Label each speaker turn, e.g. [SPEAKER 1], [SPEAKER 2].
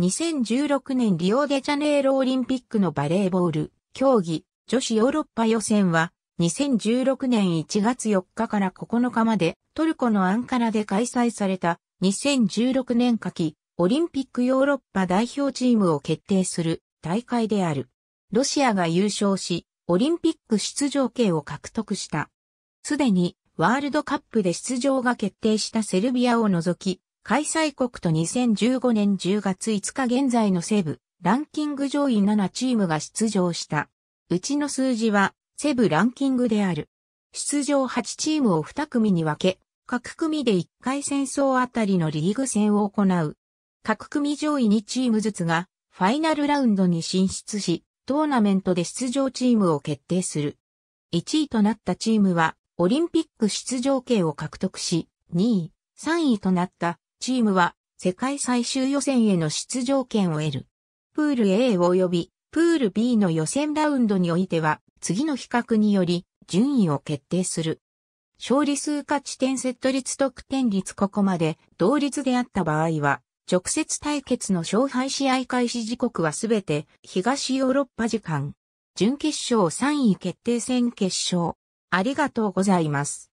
[SPEAKER 1] 2016年リオデジャネイロオリンピックのバレーボール競技女子ヨーロッパ予選は2016年1月4日から9日までトルコのアンカラで開催された2016年夏季オリンピックヨーロッパ代表チームを決定する大会である。ロシアが優勝しオリンピック出場権を獲得した。すでにワールドカップで出場が決定したセルビアを除き開催国と2015年10月5日現在のセブ、ランキング上位7チームが出場した。うちの数字は、セブランキングである。出場8チームを2組に分け、各組で1回戦争あたりのリーグ戦を行う。各組上位2チームずつが、ファイナルラウンドに進出し、トーナメントで出場チームを決定する。1位となったチームは、オリンピック出場権を獲得し、2位、3位となったチームは世界最終予選への出場権を得る。プール A 及びプール B の予選ラウンドにおいては、次の比較により順位を決定する。勝利数価値点セット率得点率ここまで同率であった場合は、直接対決の勝敗試合開始時刻はすべて東ヨーロッパ時間。準決勝3位決定戦決勝。ありがとうございます。